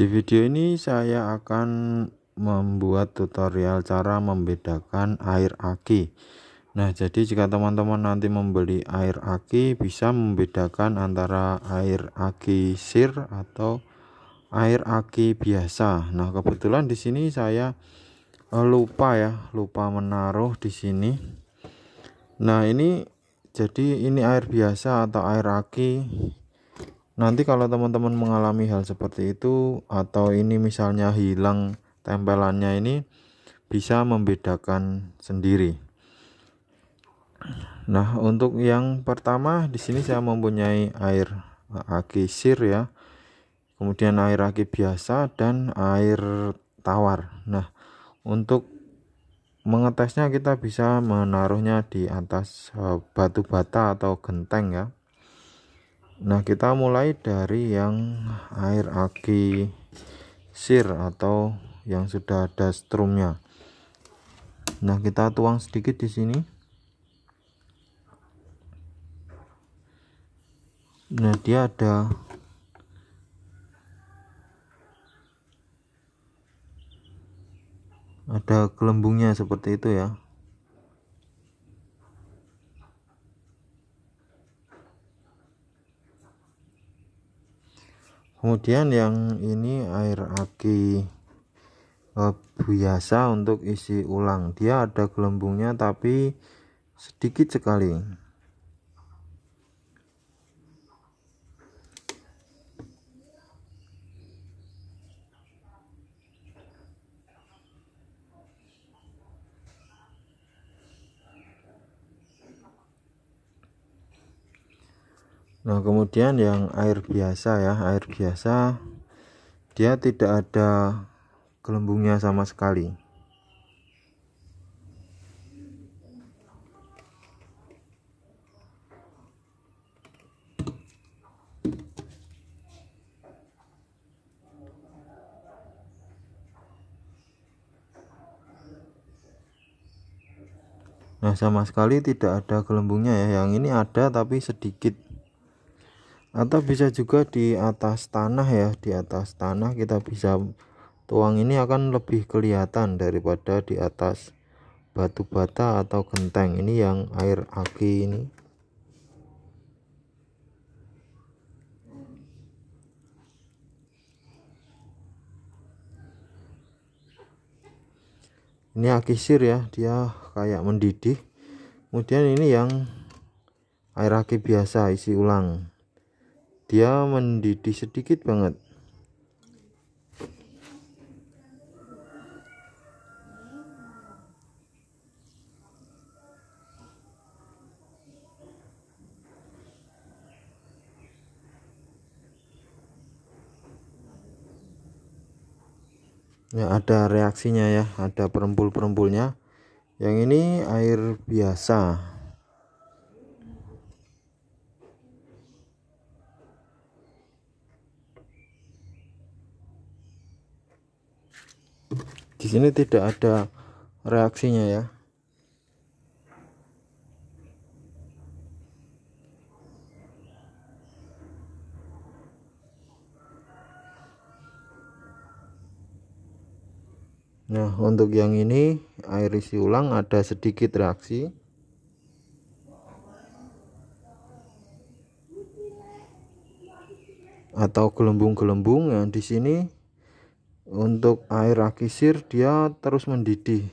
Di video ini saya akan membuat tutorial cara membedakan air aki. Nah, jadi jika teman-teman nanti membeli air aki bisa membedakan antara air aki sir atau air aki biasa. Nah, kebetulan di sini saya eh, lupa ya, lupa menaruh di sini. Nah, ini jadi ini air biasa atau air aki Nanti kalau teman-teman mengalami hal seperti itu atau ini misalnya hilang tempelannya ini bisa membedakan sendiri. Nah, untuk yang pertama di sini saya mempunyai air aki sir ya. Kemudian air aki biasa dan air tawar. Nah, untuk mengetesnya kita bisa menaruhnya di atas eh, batu bata atau genteng ya. Nah, kita mulai dari yang air aki sir atau yang sudah ada strumnya. Nah, kita tuang sedikit di sini. Nah, dia ada ada gelembungnya seperti itu ya. kemudian yang ini air aki eh, biasa untuk isi ulang dia ada gelembungnya tapi sedikit sekali Nah, kemudian yang air biasa ya, air biasa dia tidak ada gelembungnya sama sekali. Nah, sama sekali tidak ada gelembungnya ya. Yang ini ada tapi sedikit atau bisa juga di atas tanah ya di atas tanah kita bisa tuang ini akan lebih kelihatan daripada di atas batu bata atau genteng ini yang air aki ini ini akisir ya dia kayak mendidih kemudian ini yang air aki biasa isi ulang dia mendidih sedikit banget ya ada reaksinya ya ada perempul-perempulnya yang ini air biasa di sini tidak ada reaksinya ya Nah, untuk yang ini air isi ulang ada sedikit reaksi. Atau gelembung-gelembung yang di sini untuk air akisir dia terus mendidih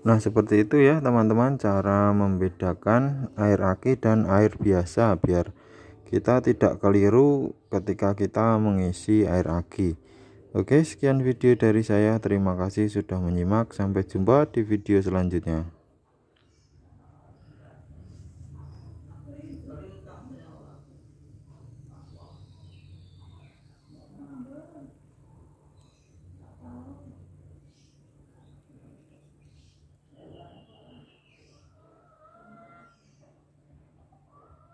Nah, seperti itu ya, teman-teman, cara membedakan air aki dan air biasa biar kita tidak keliru ketika kita mengisi air aki. Oke, sekian video dari saya. Terima kasih sudah menyimak. Sampai jumpa di video selanjutnya.